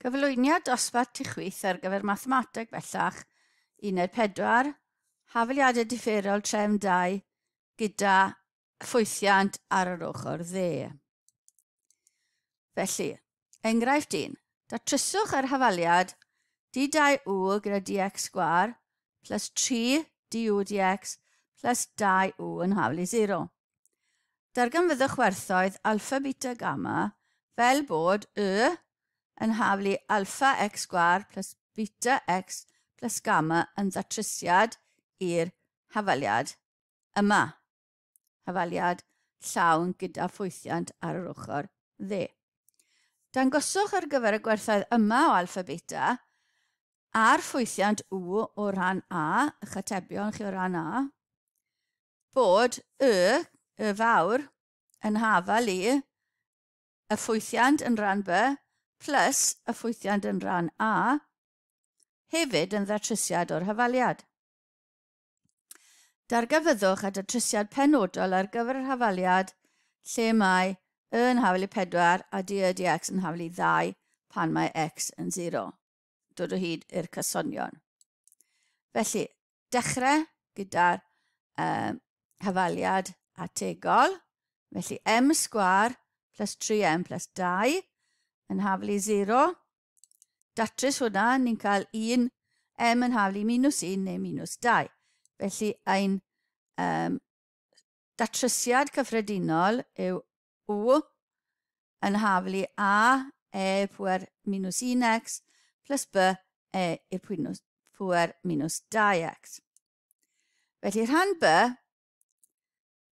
Cyflwyniad dosbarth tu ar gyfer mathemateg bellach, uned 4, hafliadau differol trefn 2, gyda ffwythiant ar yr ochr dde. Felly, enghraifft 1. Datryswch yr hafaliad d2u gyda dx gwar plus 3 du dx plus 2u yn haflu 0. Darganfyddwch werthoedd alfa beta gamma fel bod y yn haflu alfa x gwar plus beta x plus gamma yn ddatrysiad i'r hafaliad yma. Hafaliad llawn gyda ffwythiant ar yr ochr dde. Dangoswch ar gyfer y gwerthau yma o alfa beta a'r ffwythiant w o ran a, y chatebion chi o ran a, bod y, y fawr yn hafal i y ffwythiant yn ran B plus y ffwythiant yn rhan A, hefyd yn ddatrysiad o'r hafaliad. Dargyfyddwch at y trysiad penodol ar gyfer yr hafaliad lle mae y yn hafali 4 a d ydy x yn hafali 2 pan mae x yn 0. Dod o hyd i'r cysonion. Felly, dechrau gyda'r um, hafaliad ategol. Felly m sgwar plus 3m plus 2 yn haflu 0. Datrys hwnna, ni'n cael 1 m yn haflu minus 1 neu minus 2. Felly ein um, datrysiad cyffredinol yw w yn haflu a e pwer minus 1x plus b e i'r pwer minus 2x. Felly rhan b,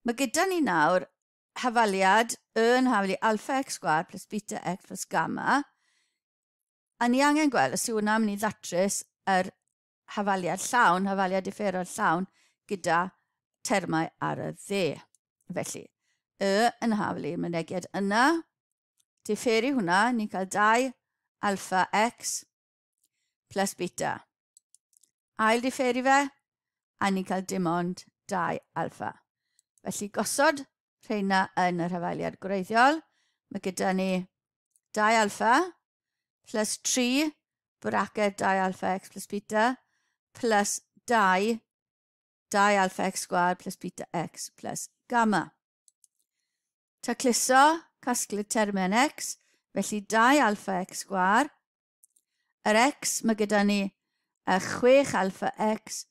mae gyda ni nawr hafaliad yn hafali alpha x sgwar plus beta x plus gamma, a ni angen gweld os yw hwnna'n mynd i ddatrys yr hafaliad llawn, hafaliad differol llawn, gyda termau ar y dde. Felly, y yn hafali mynegiad yna, differi hwnna, ni'n cael 2 alpha x plus beta. Ail differi fe, a ni'n cael dim ond 2 alpha. Felly gosod rheina yn y rhafaliad gwreiddiol. Mae gyda ni 2 alfa plus 3 braced 2 alfa x plus beta plus 2 2 alfa x sgwad plus beta x plus gamma. Tacluso casglu termen x, felly 2 alfa x sgwar. Yr x mae gyda ni 6 alfa x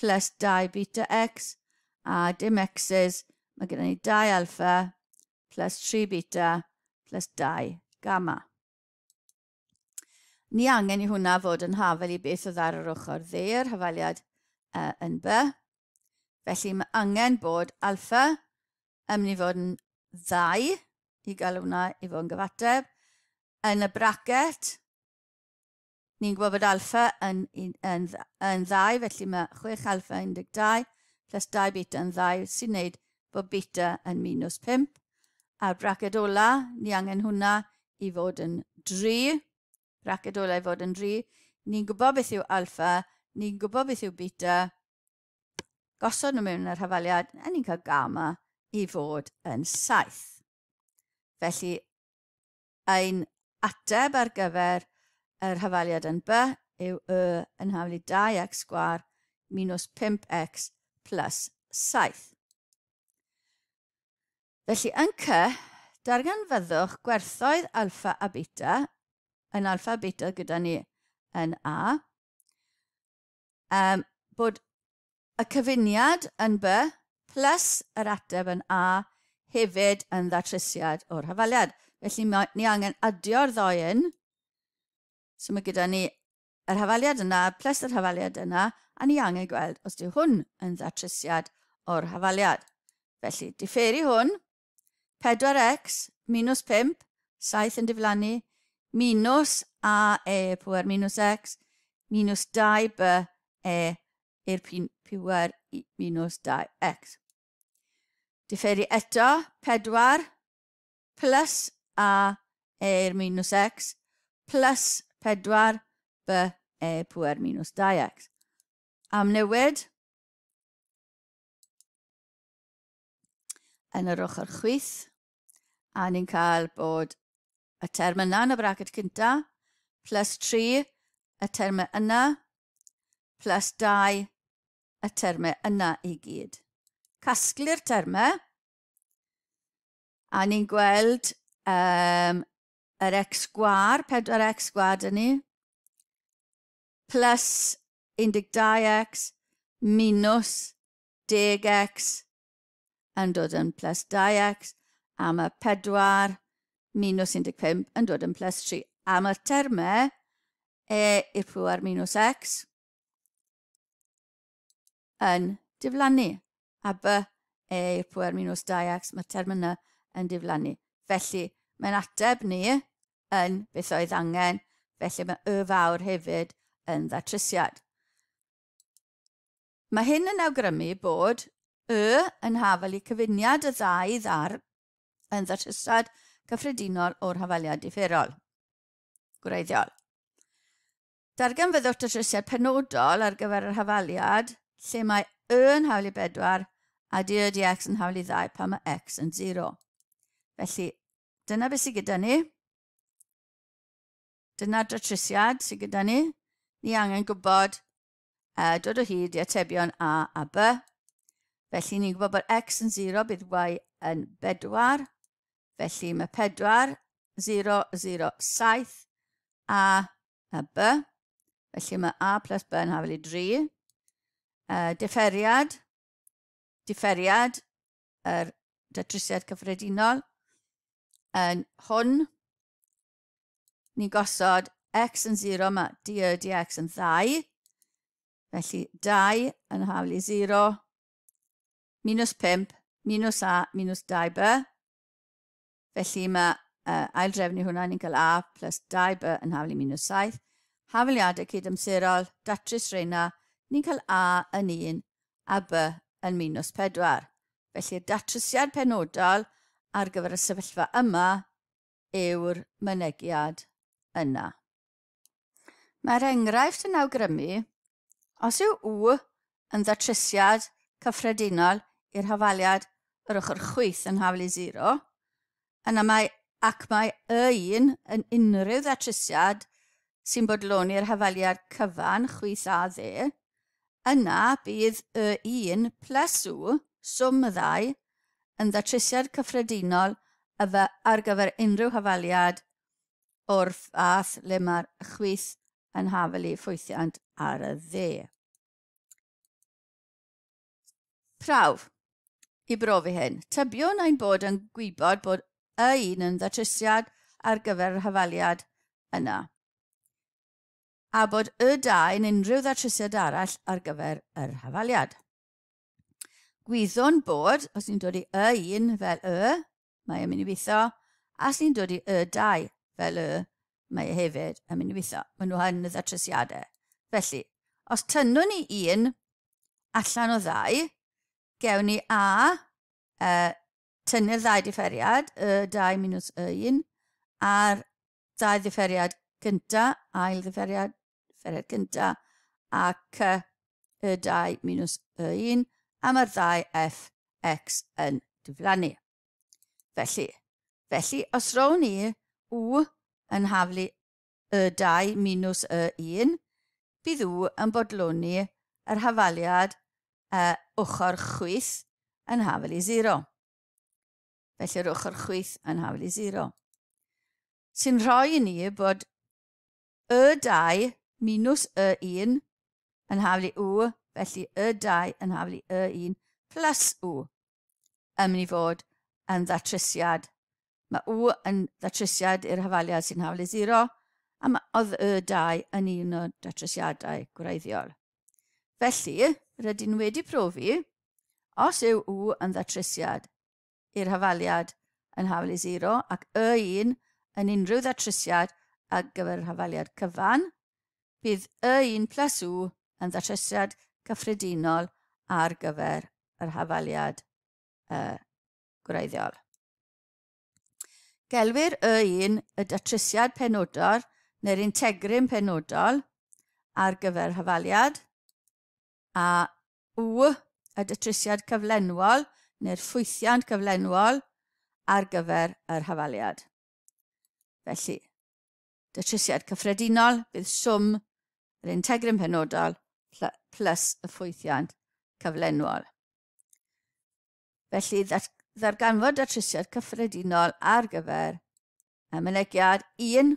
plus 2 beta x a dim x's Mae gyda ni 2 alfa plus 3 beta plus 2 gamma. Ni angen i hwnna fod yn hafel i beth oedd ar yr ochr ddeir, hafaliad uh, yn by. Felly mae angen bod alfa yn mynd i fod yn 2 i gael hwnna i fod yn gyfateb. Yn y bracket, ni'n gwybod bod alfa yn, yn, yn, yn 2, felly mae 6 alfa 12 plus 2 beta yn 2 sy'n gwneud bod beta yn minus 5. A'r braced ola, ni angen hwnna i fod yn 3. Braced ola i fod yn 3. Ni'n gwybod beth yw alfa, ni'n gwybod beth yw beta. Gosod nhw mewn yr hafaliad, a ni'n cael gamma i fod yn 7. Felly, ein ateb ar gyfer yr hafaliad yn B yw y yn hafli 2x sgwar minus 5x plus 7. Felly yn cy, darganfyddwch gwerthoedd alfa a beta, yn alfa a beta gyda ni yn A, um, bod y cyfuniad yn B plus yr ateb yn A hefyd yn ddatrysiad o'r hafaliad. Felly ni angen adio'r ddoen, So mae gyda ni yr hafaliad yna plus yr hafaliad yna a ni angen gweld os ydy hwn yn ddatrysiad o'r hafaliad. Felly, differi hwn 4x minus 5, 7 yn diflannu, minus a e pwer minus x, minus 2b e i'r pwer minus 2x. Differi eto 4 plus a e'r minus x plus 4 b e pwer minus 2x. Am newid yn yr ochr chwyth, a ni'n cael bod y term yna yn y bracket cynta, plus 3, y term yna, plus 2, y term yna i gyd. Casglu'r termau, a ni'n gweld um, yr x gwar, 4x gwar dyn ni, plus 12x minus 10x yn dod yn plus 2x a mae 4 minus 15 yn dod yn plus 3. A mae'r termau e i'r pŵar minus x yn diflannu. A by e i'r pŵar minus 2x, mae'r term yna yn diflannu. Felly, mae'n ateb ni yn beth oedd angen, felly mae y fawr hefyd yn ddatrysiad. Mae hyn yn awgrymu bod y yn hafel i cyfuniad y ddau ddar yn ddatrysiad cyffredinol o'r hafaliad differol. Gwreiddiol. Dargan fyddwch datrysiad penodol ar gyfer yr hafaliad lle mae y yn hawli 4 a dy ydi x yn hawli 2 pan mae x yn 0. Felly, dyna beth sydd gyda ni. Dyna'r datrysiad sydd gyda ni. Ni angen gwybod e, dod o hyd i atebion a a b. Felly, ni'n gwybod bod x yn 0 bydd y yn 4 Felly mae 4, 0, 0, 7 a, a b. Felly mae a plus b yn hafel i 3. E, uh, differiad, differiad, yr er datrysiad cyffredinol, yn hwn, ni gosod x yn 0, mae d y dx yn 2. Felly 2 yn i 0, minus 5, minus a, minus 2b. Felly mae uh, aildrefnu hwnna ni'n cael A plus 2B yn hafli minus 7. Hafliadau cyd cydamserol, datrys reina, ni'n cael A yn 1 a B yn minus 4. Felly y datrysiad penodol ar gyfer y sefyllfa yma yw'r mynegiad yna. Mae'r enghraifft yn awgrymu, os yw W yn ddatrysiad cyffredinol i'r hafaliad yr ochr chwyth yn hafli 0, Yna mae, ac mae y un yn unrhyw ddatrysiad sy'n bodloni'r hafaliad cyfan chwith a dde, yna bydd y un plus w, swm y ddau, yn ddatrysiad cyffredinol ar gyfer unrhyw hafaliad o'r fath le mae'r chwith yn hafelu ffwythiant ar y dde. Prawf, i brofi hyn, tybiwn ein bod yn gwybod bod y un yn ddatrysiad ar gyfer yr hyfaliad yna. A bod y dau yn unrhyw ddatrysiad arall ar gyfer yr hyfaliad. Gwyddo'n bod, os ni'n dod i y un fel y, mae yn mynd i weithio, a os ni'n dod i y dau fel y, mae e hefyd yn mynd i weithio. Mae nhw yn y ddatrysiadau. Felly, os tynnwn ni un allan o ddau, gewn ni a, e, tynnu'r ddau differiad, y 2 minus y 1, a'r ddau differiad gynta, ail differiad, differiad gynta, ac y 2 minus y 1, a mae'r ddau f x yn diflannu. Felly, felly os rown ni w yn haflu y 2 minus y 1, bydd w yn bodloni yr hafaliad uh, ochr chwith yn hafel i 0 felly yr ochr chwyth yn hawl i zero. Sy'n rhoi i ni bod y 2 minus y 1 yn hawl i w, felly y 2 yn hawl i y 1 plus w yn mynd i fod yn ddatrysiad. Mae w yn ddatrysiad i'r hafaliad sy'n hawl i zero, a mae oedd y 2 yn un o datrysiadau gwreiddiol. Felly, rydyn wedi profi, os yw w yn ddatrysiad i'r hafaliad yn haflu 0 ac y un yn unrhyw ddatrysiad ar gyfer hafaliad cyfan, bydd y un plus w yn ddatrysiad cyffredinol ar gyfer yr hafaliad uh, gwreiddiol. Gelwyr y un y datrysiad penodol neu'r integrin penodol ar gyfer hafaliad a w y datrysiad cyflenwol neu'r ffwythiant gyflenwol ar gyfer yr hafaliad. Felly, datrysiad cyffredinol bydd swm yr integrym penodol plus y ffwythiant cyflenwol. Felly, ddarganfod datrysiad cyffredinol ar gyfer y mynegiad 1,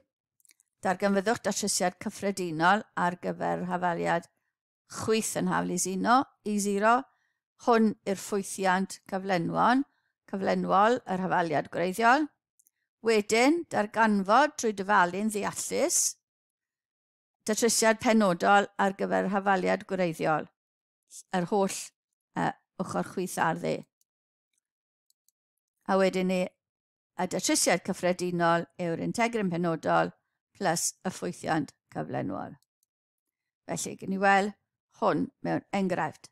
darganfyddwch datrysiad cyffredinol ar gyfer hafaliad chwyth yn hafli 0 i 0 hwn i'r ffwythiant cyflenwon, cyflenwol yr hafaliad gwreiddiol. Wedyn, darganfod trwy dyfalu'n ddeallus, datrysiad penodol ar gyfer hafaliad gwreiddiol, yr holl uh, ochr chwyth ar dde. A wedyn ni, y datrysiad cyffredinol yw'r integrin penodol plus y ffwythiant cyflenwol. Felly, gen i weld hwn mewn enghraifft.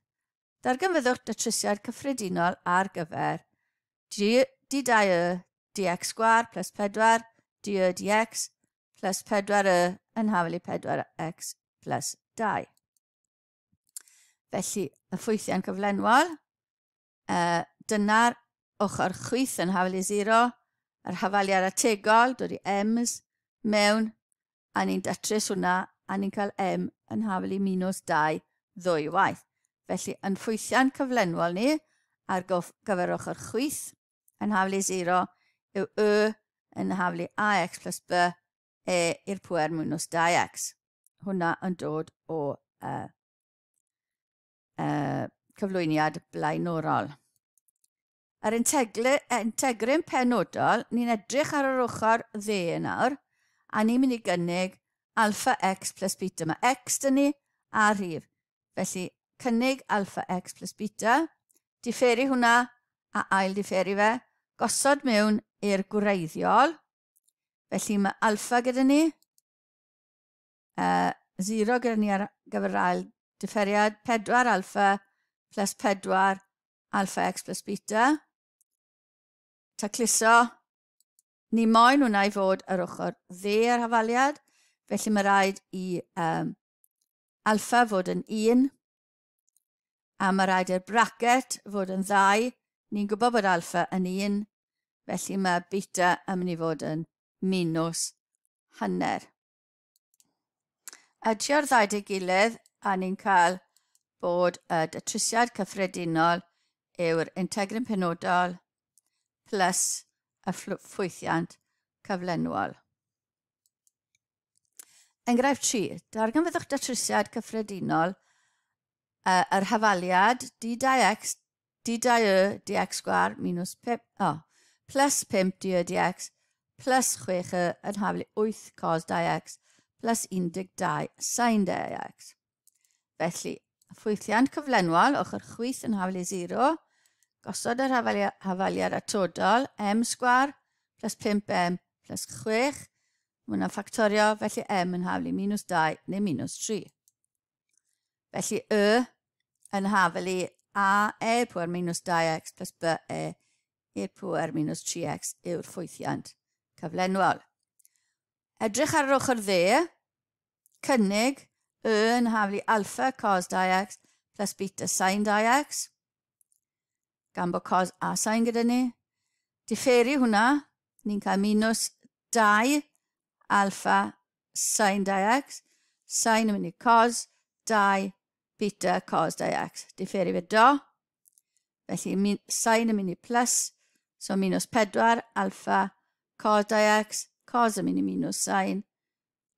Darganfyddwch datrysiad cyffredinol ar gyfer d, y dx sgwar plus 4 d y dx plus 4y yn hafel i 4x plus 2. Felly, y ffwythiau'n cyflenwol, e, dyna'r ochr chwyth yn hafel i 0, yr hafaliad hafelu arategol, dod i ms, mewn, a ni'n datrys hwnna, a ni'n cael m yn hafel i minus 2 ddwy waith. Felly, yn phwysian cyflenwol ni ar gyfer ochr chwith, yn haflu 0 yw y yn haflu ax plus b e i'r pwer mwynhau 2x. Hwna yn dod o uh, uh, cyflwyniad blaenorol. Yr e, integrin penodol, ni'n edrych ar yr ochr dde nawr, a ni'n mynd i gynnig alpha x plus beta. Mae x dyn ni a rhif. Felly, cynnig alpha x plus beta, differi hwnna a ail differi fe, gosod mewn i'r gwreiddiol. Felly mae alpha gyda ni, uh, 0 gyda ni ar gyfer ail differiad, 4 alpha plus 4 alpha x plus beta. Tacluso, ni moyn hwnna i fod yr ochr dde ar hafaliad, felly mae rhaid i um, alpha fod yn 1, a mae rhaid i'r bracet fod yn ddau. Ni'n gwybod bod alfa yn un, felly mae beta yn mynd i fod yn minus hanner. Ydio'r ddau dy gilydd a ni'n cael bod y datrysiad cyffredinol yw'r integrin penodol plus y ffwythiant cyflenwol. Enghraifft 3. Dargan fyddwch datrysiad cyffredinol – uh, yr hafaliad d x d 2 dx sgwar minus 5, o, oh, plus 5 d dy dx plus 6 yn hafli 8 cos 2x plus 12 sin 2x. Felly, ffwythiant cyflenwol ochr chwyth yn hafli 0, gosod yr hafalia, hafaliad atodol m sgwar plus 5m plus 6, Mae hwnna'n ffactorio, felly m yn hafli minus 2 neu minus 3. Felly y yn hafel i a e pwer minus 2x plus b e i'r e pwer minus 3x yw'r ffwythiant cyflenwol. Edrych ar yr ochr dde, cynnig y yn haflu alpha cos 2x plus beta sin 2x, gan bod cos a sin gyda ni. Differi hwnna, ni'n cael minus 2 alpha sin 2x, sin yn mynd i cos 2 beta cos di x Di fe do. Felly sain yn mynd i plus. So minus 4 alfa cos di x Cos yn mynd i minus sain.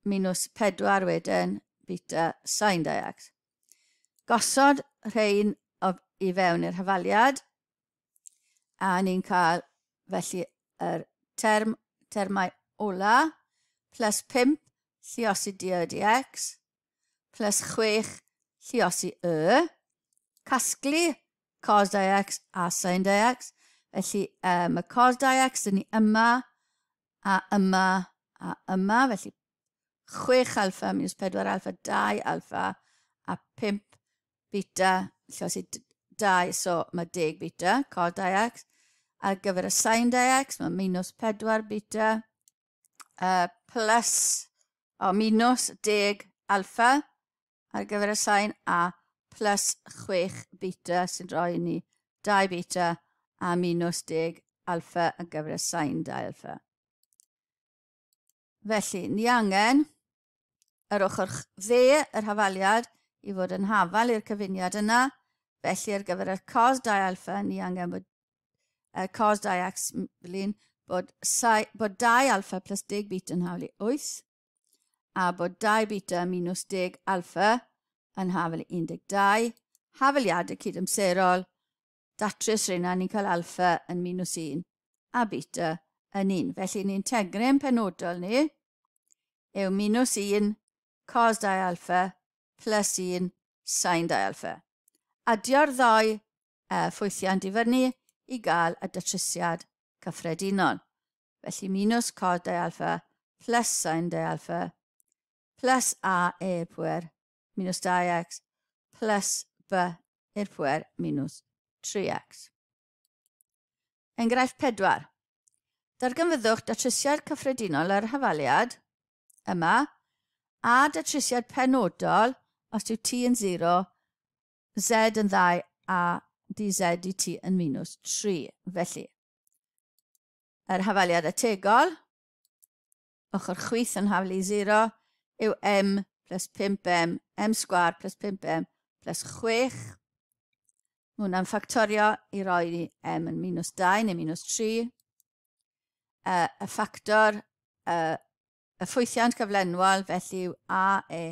Minus 4 wedyn beta sain di x Gosod rhain i fewn i'r hyfaliad. A ni'n cael felly yr term, termau ola plus 5 lliosi di o di x plus 6 lluosi y, casglu cos diex a sin diex. Felly mae um, cos diex yn ni yma a yma a yma. Felly 6 alfa minus 4 alfa, 2 alfa a 5 beta. Lluosi 2, so mae 10 beta, cos diex. Ar gyfer y sin diex, mae minus 4 beta uh, plus, o minus 10 alfa ar gyfer y sain a plus 6 beta sy'n rhoi ni 2 beta a minus 10 alfa ar gyfer y sain 2 alfa. Felly, ni angen yr ochr dde yr hafaliad i fod yn hafal i'r cyfuniad yna. Felly, ar gyfer y cos 2 alfa, ni angen bod y cos 2x blin bod, bod 2 alfa plus 10 beta yn hawl i 8 a bod 2 beta minus 10 alfa yn hafel 12, hafeliadau cydymserol, datrys rhywna ni'n cael alfa yn minus 1 a beta yn 1. Felly ni'n integrym penodol ni yw minus 1 cos 2 alfa plus 1 sin 2 alfa. Adio'r ddau uh, ffwythiant i fyny i gael y datrysiad cyffredinol. Felly minus cos 2 alfa plus sin 2 alfa plus a i'r pwer minus 2x plus b i'r pwer minus 3x. Enghraifft 4. Dargymfyddwch datrysiad cyffredinol ar hyfaliad yma a datrysiad penodol os yw t yn 0, z yn 2 a dz i t yn minus 3. Felly, yr hafaliad ategol, ochr chwyth yn haflu 0, yw m plus 5m, m sgwar plus 5m plus 6. Mae hwnna'n ffactorio i roi m yn minus 2 neu minus 3. Uh, y ffactor, uh, y ffwythiant cyflenwol, felly yw a e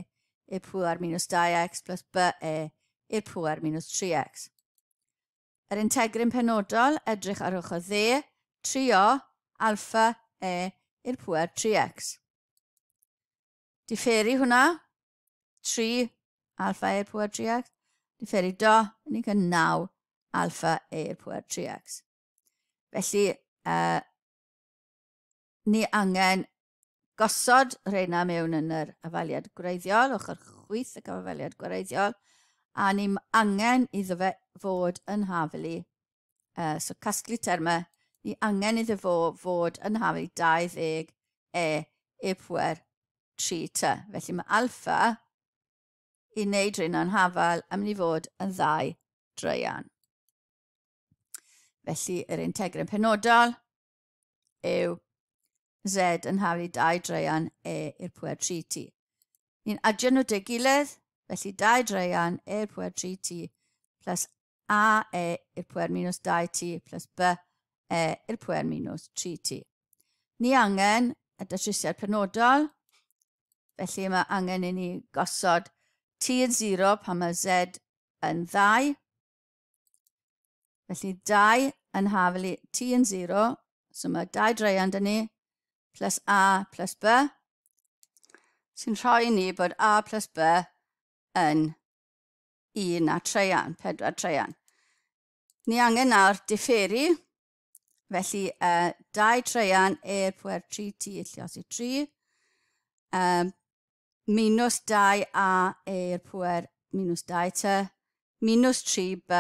i'r pŵar minus 2x plus b e i'r pŵar minus 3x. Yr integrin penodol, edrych ar ochr dde, trio alfa e i'r pŵar 3x. Differi hwnna. 3 alfa e'r pwer 3x. Differi do. yn ei cael 9 alfa e'r pwer 3x. Felly, uh, ni angen gosod reina mewn yn yr afaliad gwreiddiol, ochr chwyth y afaliad gwreiddiol, a ni angen iddo fe fod yn haflu. Uh, so casglu termau, ni angen iddo fo fod yn haflu 20 e e pwer tri ty. Felly mae alfa i wneud rhywun hafal am ni fod yn ddau dreian. Felly yr integrin penodol yw z yn haflu 2 dreian e i'r pwer 3t. Ni'n adio nhw dy gilydd, felly 2 dreian e i'r pwer 3t plus a e i'r pwer minus 2t plus b e i'r pwer minus 3t. Ni angen y datrysiad penodol, Felly mae angen i ni gosod t yn 0 pan mae z yn 2. Felly 2 yn hafel i t yn 0, so mae 2 dreian dyn ni, plus a plus b, sy'n rhoi ni bod a plus b yn 1 a treian, 4 treian. Ni angen nawr differi, felly uh, 2 treian e'r pwer 3t illio i 3, um, minus 2 a e i'r pwer minus 2 te, minus 3 b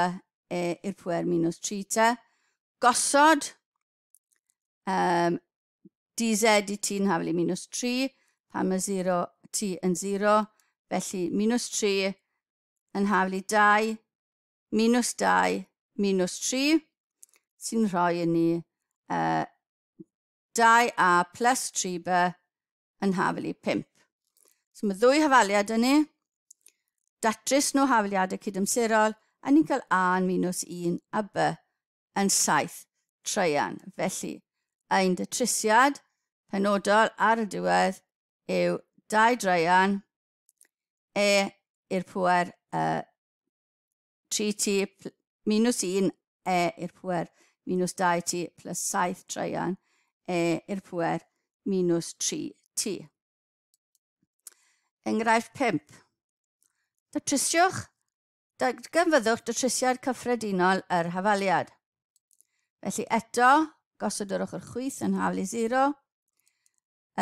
e i'r pwer minus 3 te. Gosod um, dz i t yn hafli minus 3, Pam y 0 t yn 0, felly minus 3 yn hafli 2, minus 2, minus 3, sy'n rhoi yn ni uh, 2a plus 3b yn hafli 5. So mae ddwy hafaliad yn ni. Datrys nhw hafaliadau cydymserol a ni'n cael A yn minus 1 a B yn 7 treian. Felly, ein datrysiad penodol ar y diwedd yw 2 dreian e i'r pwer uh, 3t minus 1 e i'r pwer minus 2t plus 7 treian e i'r pwer minus 3t. Enghraifft 5. Datrysiwch, datganfyddwch datrysiad cyffredinol yr hafaliad. Felly eto, gosod yr chwyth yn hafli 0,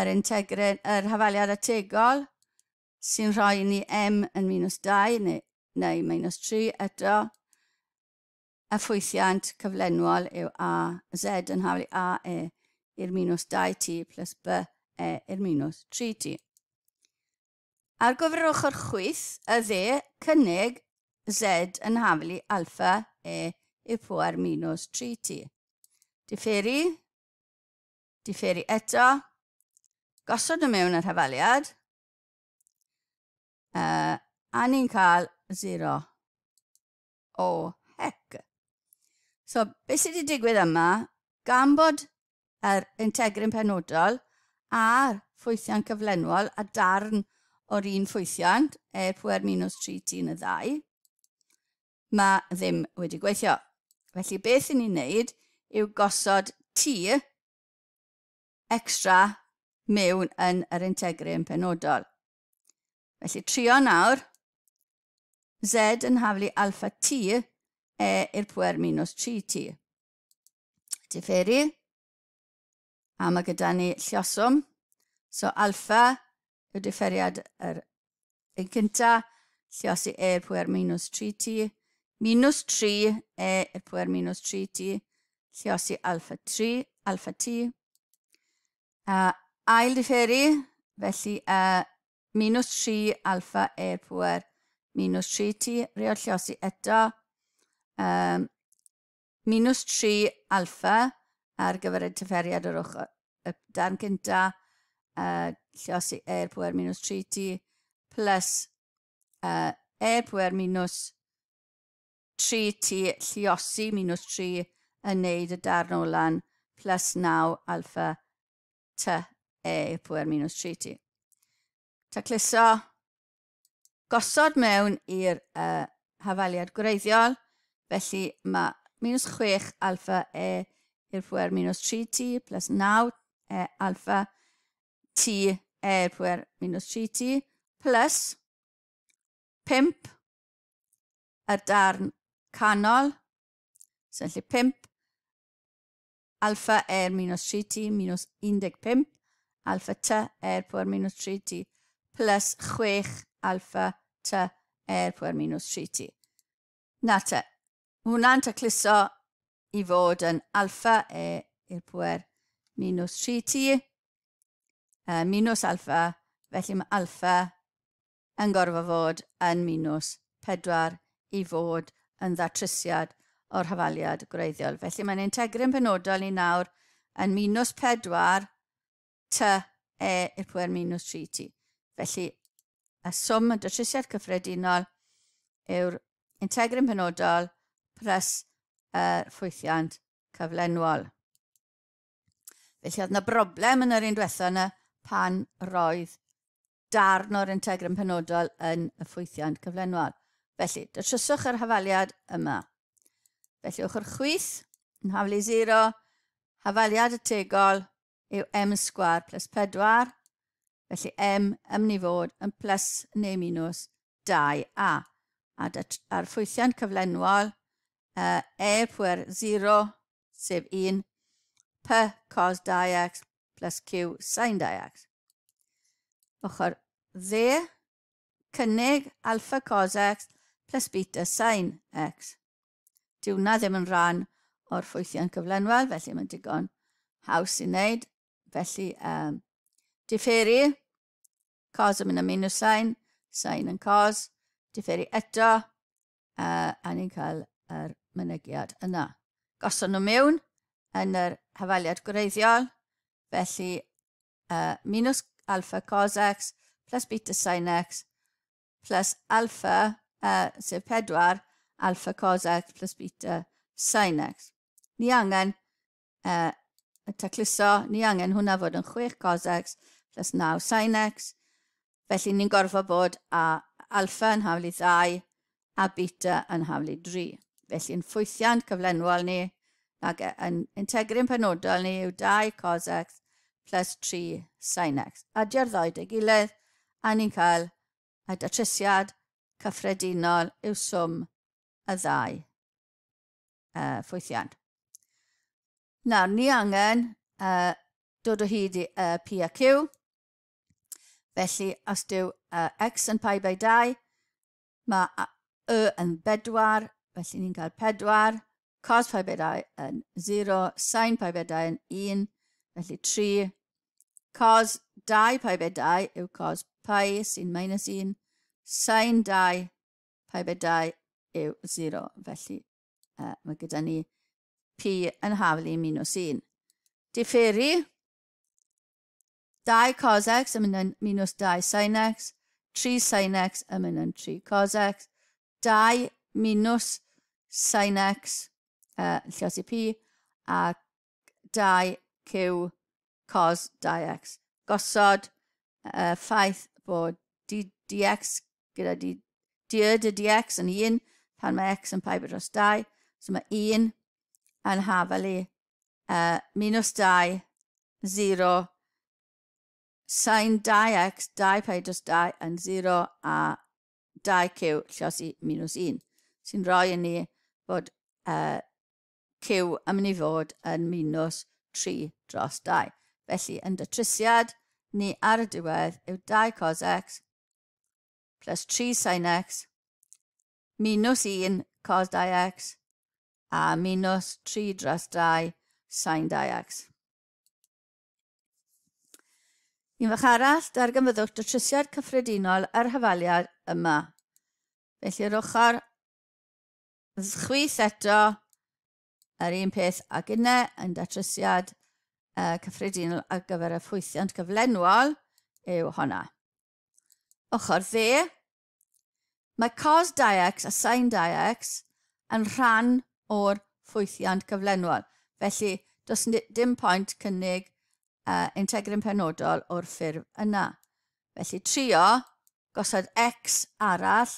yr, yr hafaliad ategol sy'n rhoi ni m yn minus 2 neu, neu minus 3 eto. Y ffwythiant cyflenwol yw a, z yn hafli a e i'r minus 2t plus b e i'r minus 3t. Ar gyfer ochr chwyth, y dde cynnig Z yn haflu alfa e y pwer minus 3t. Differi, differi eto, gosod nhw mewn yr hafaliad, uh, a ni'n cael 0. O oh, hec. So, beth sydd wedi digwydd yma, gan bod yr integrin penodol a'r ffwythiant cyflenwol a darn penodol, o'r un ffwythiant, e pwer minus 3 t yn y ddau, mae ddim wedi gweithio. Felly beth i ni'n neud yw gosod t extra mewn yn yr integrin penodol. Felly trio nawr, z yn haflu alfa t e i'r pwer minus 3t. Differi, a mae gyda ni lliosom, so alfa y differiad yr un cynta, lle os i e i'r pwer minus 3t, minus 3 e i'r pwer minus 3t, lle os i alfa 3, alfa t. A, ail differi, felly a, minus 3 alfa e i'r e pwer minus 3t, reol lle os i eto, a, minus 3 alfa ar gyfer y tyferiad yr ochr, y darn cynta, uh, llos i er pwer minus 3t plus uh, er pwer minus 3t lliosi minus 3 yn neud y darn o lan plus 9 alfa t e pwer minus 3t. Ta cliso, gosod mewn i'r uh, hafaliad gwreiddiol, felly mae minus 6 alfa e i'r pwer minus 3t plus 9 e alfa t t er pwer minus 3t plus 5 y darn canol, sy'n lle 5, alfa er minus 3t minus 15, alfa t er pwer minus 3t plus 6 alfa t er pwer minus 3t. Na te, hwnna'n tacluso i fod yn alfa e i'r pwer minus 3t uh, minws alffa, felly mae alfa yn gorfod fod yn minus 4 i fod yn ddatrysiad o'r hafaliad gwreiddiol. Felly mae'n integrin penodol i nawr yn minus 4 t e i'r pwer minus 3 t. Felly y swm y datrysiad cyffredinol yw'r integrin penodol pres y ffwythiant cyflenwol. Felly oedd yna broblem yn yr un diwethaf yna pan roedd darn o'r integrym penodol yn y ffwythiant cyflenwad. Felly, dytryswch yr hafaliad yma. Felly, ochr chwyth, yn haflu 0, hafaliad y tegol yw m sgwar plus 4. Felly, m yn fod yn plus neu minus 2a. A a'r ffwythiant cyflenwol, e pwer 0, sef 1, p cos 2x plus Q sin x. Ochr dde cynnig alpha cos x plus beta sin x. Dyw na ddim yn rhan o'r ffwythiant cyflenwal, felly mae'n digon haws i wneud. Felly, um, differi, cos yn mynd y minus sain, sain yn cos, differi eto, uh, a ni'n cael yr mynygiad yna. Gosod nhw mewn yn yr hafaliad gwreiddiol, Felly, uh, minus alpha cos x plus beta sin x plus alpha, uh, sef 4, alpha cos x plus beta sin x. Ni angen, uh, tacluso, ni angen hwnna fod yn 6 cos x plus 9 sin x. Felly ni'n gorfod bod a alpha yn hawl i 2 a beta yn hawl i 3. Felly yn ffwythiant cyflenwol ni, ac e, yn integrin penodol ni yw 2 cos x plus 3 sin x. Adio'r ddoed y gilydd a ni'n cael y datrysiad cyffredinol yw swm y ddau uh, ffwythiant. Nawr, ni angen uh, dod o hyd i uh, P a Q. Felly, os dyw uh, x yn pi by 2, mae y yn bedwar, felly ni'n cael pedwar. Cos pi by 2 yn 0, sain pi by 2 yn 1, felly 3 Cos 2 pi bed 2 yw cos pi sy'n minus 1. Sain 2 pi bed 2 yw 0. Felly uh, mae gyda ni pi yn haflu minus 1. Differi 2 cos x yn mynd yn minus 2 sin x, 3 sin x yn mynd yn 3 cos x, 2 minus sin x uh, lliosi i p, a 2 q cos dx. Gosod uh, ffaith bod d, dx gyda d, d, d, dx yn 1 pan mae x yn pi dros 2. So mae 1 yn hafel i uh, minus 2, 0, sain 2x, 2 pi dros 2 yn 0 a 2q llos i minus 1. Sy'n rhoi yn ni bod uh, q yn mynd i fod yn minus 3 dros 2. Felly, yn datrysiad ni ar y diwedd yw 2 cos x plus 3 sin x minus 1 cos 2x a minus 3 dros 2 sin 2x. Un fach arall, darganfyddwch datrysiad cyffredinol ar hyfaliad yma. Felly yr ochr chwith eto yr un peth ag yna yn datrysiad 2 uh, cyffredinol ar gyfer y ffwythiant gyflenwol yw honna. Ochr dde, mae cos diax a sin diax yn rhan o'r ffwythiant gyflenwol. Felly, does dim pwynt cynnig uh, integrin penodol o'r ffurf yna. Felly, trio gosod x arall,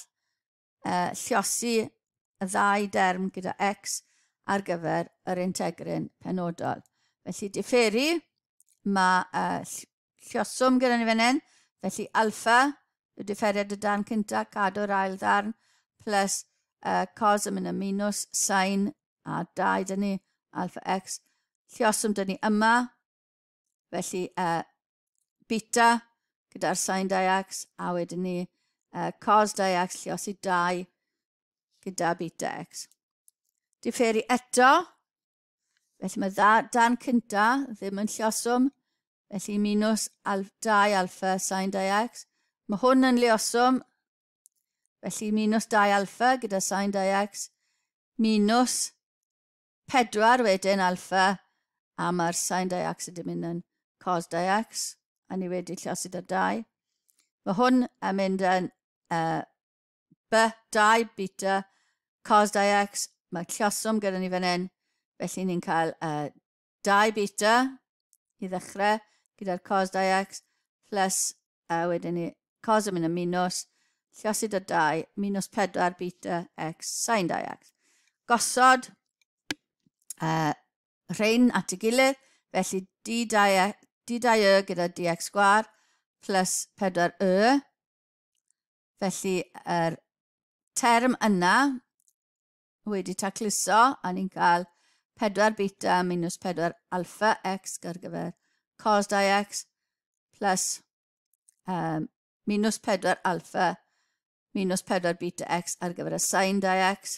uh, lliosi y ddau derm gyda x ar gyfer yr integrin penodol. Felly differi, mae uh, llioswm gyda ni fan hyn, felly alfa yw differiad y dan cynta, cadw'r ail ddarn, plus uh, cos yn mynd y minus, sain a 2 dyn ni, alfa x. Llioswm dyn ni yma, felly uh, beta gyda'r sain 2x, a wedyn ni uh, cos 2x lliosi 2 gyda beta x. Differi eto, Felly mae dda, dan cynta ddim yn lliosom, felly minus al, 2 alfa sain 2x. Mae hwn yn lliosom, felly minus 2 alfa gyda sain 2x, minus 4 wedyn alfa, a mae'r sain 2x yn mynd yn cos 2x, a ni wedi lliosi da 2. Mae hwn yn mynd yn uh, b2 beta cos 2x, mae'r lliosom gyda ni fan hyn, Felly ni'n cael uh, 2 beta i ddechrau gyda'r cos 2x plus a uh, wedyn ni cos yn mynd yn minus llosid o 2 minus 4 beta x sin 2x. Gosod uh, rhain at y gilydd felly d2, 2 e, gyda dx sgwar plus 4y felly yr er term yna wedi tacluso a ni'n cael 4 beta minus 4 alpha x ar gyfer cos di x plus um, minus 4 alpha minus 4 beta x ar gyfer y sin di x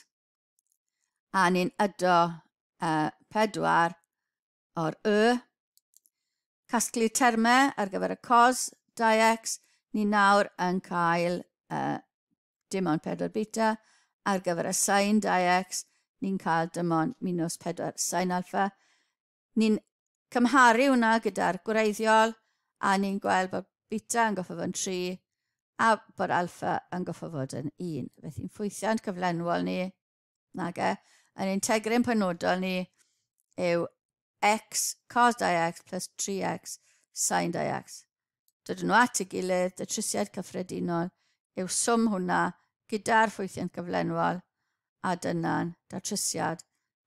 a ni'n ydo uh, 4 o'r y. Casglu termau ar gyfer y cos di x ni nawr yn cael uh, dim ond 4 beta ar gyfer y sin di x ni'n cael dim ond minus 4 sain alfa. Ni'n cymharu hwnna gyda'r gwreiddiol a ni'n gweld bod beta yn goffa fod yn 3 a bod alfa yn goffa fod yn 1. Felly, ffwythiant cyflenwol ni, nag e, yn integrin penodol ni yw x cos di x plus 3x sain di x Dydyn nhw at ei gilydd, y trysiad cyffredinol yw swm hwnna gyda'r ffwythiant cyflenwol a dyna'n datrysiad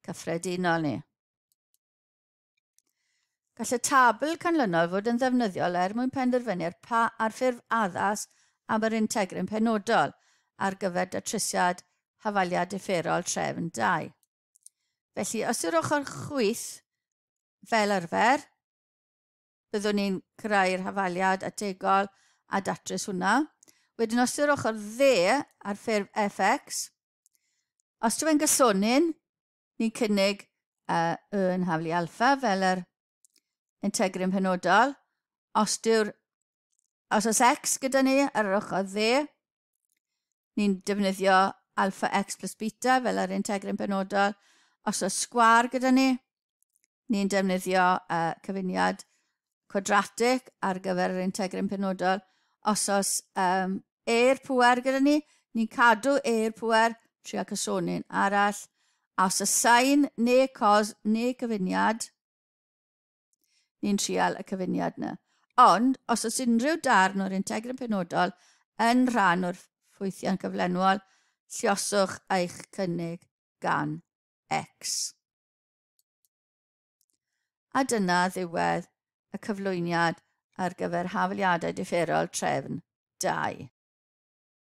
cyffredinol ni. Gall y tabl canlynol fod yn ddefnyddiol er mwyn penderfynu'r pa a'r ffurf addas am yr integrin penodol ar gyfer datrysiad hafaliad efferol trefn 2. Felly, os yw'r ochr chwyth fel arfer, byddwn ni'n creu'r hafaliad ategol a datrys hwnna. Wedyn, os yw'r ochr dde ar ffurf fx, Os dwi'n gysonyn, ni'n cynnig uh, yn hafli alfa fel yr integrym penodol. Os dyw'r os oes x gyda ni ar yr ochr dde, ni'n defnyddio alfa x plus beta fel yr integrym penodol. Os oes sgwar gyda ni, ni'n defnyddio uh, cyfuniad quadratic ar gyfer yr integrym penodol. Os oes um, e'r pwer gyda ni, ni'n cadw e'r pwer trio cysonyn. Arall, a os y sain neu cos neu cyfuniad, ni'n trial y cyfuniad yna. Ond, os oes unrhyw darn o'r integrin penodol yn rhan o'r ffwythiant cyflenwol, lluoswch eich cynnig gan X. A dyna ddiwedd y cyflwyniad ar gyfer hafliadau differol trefn 2.